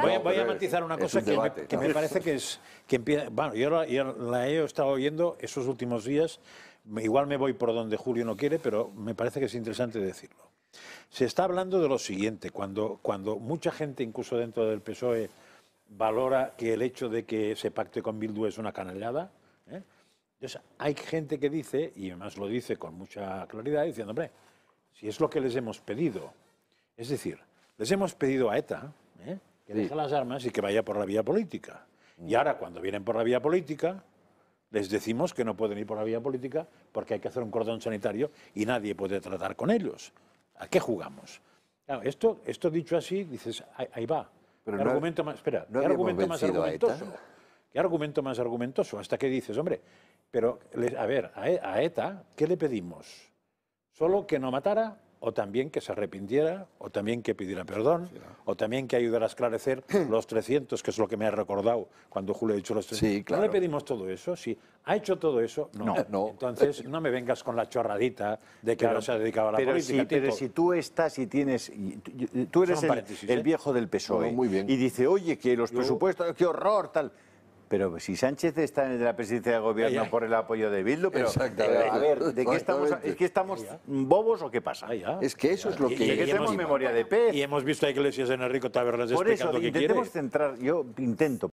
voy, voy, a matizar una cosa que, me, ah. parece que es... Que empieza, bueno, yo la, he estado oyendo esos últimos días, igual me voy por donde Julio no quiere, pero me parece que es interesante decirlo. Se está hablando de lo siguiente, cuando, cuando mucha gente, incluso dentro del PSOE, valora que el hecho de que se pacte con Bildu es una canallada. ¿eh? Entonces, hay gente que dice, y además lo dice con mucha claridad, diciendo, hombre, si es lo que les hemos pedido, es decir, les hemos pedido a ETA que deje las armas y que vaya por la vía política. Y ahora, cuando vienen por la vía política, les decimos que no pueden ir por la vía política porque hay que hacer un cordón sanitario y nadie puede tratar con ellos. ¿A qué jugamos? esto, esto dicho así, dices, ahí, va. Pero argumento más, espera, ¿qué argumento más argumentoso? ¿Qué argumento más argumentoso? Hasta que dices, hombre, pero a ver, e, a ETA, ¿qué le pedimos? ¿Solo que no matara o también que se arrepintiera, o también que pidiera perdón, o también que ayudara a esclarecer los 300, que es lo que me ha recordado cuando Julio ha dicho los 300. No le pedimos todo eso, Si ¿Ha hecho todo eso? No. no, Entonces, no me vengas con la chorradita de que ahora se ha dedicado a la política. Si, pero si tú estás y tienes... Tú eres el, ¿eh? viejo del PSOE. Y dice, oye, que los presupuestos... ¡Qué horror! tal. Pero si Sánchez está en la presidencia del gobierno por el apoyo de Bildu, pero a ver, ¿de qué estamos, ¿es que estamos bobos o qué pasa? es que eso es lo que... Y, tenemos hemos, memoria de pez. Y hemos visto a Iglesias en Enrico Tabernas explicando lo que quiere. Por eso, intentemos centrar, yo intento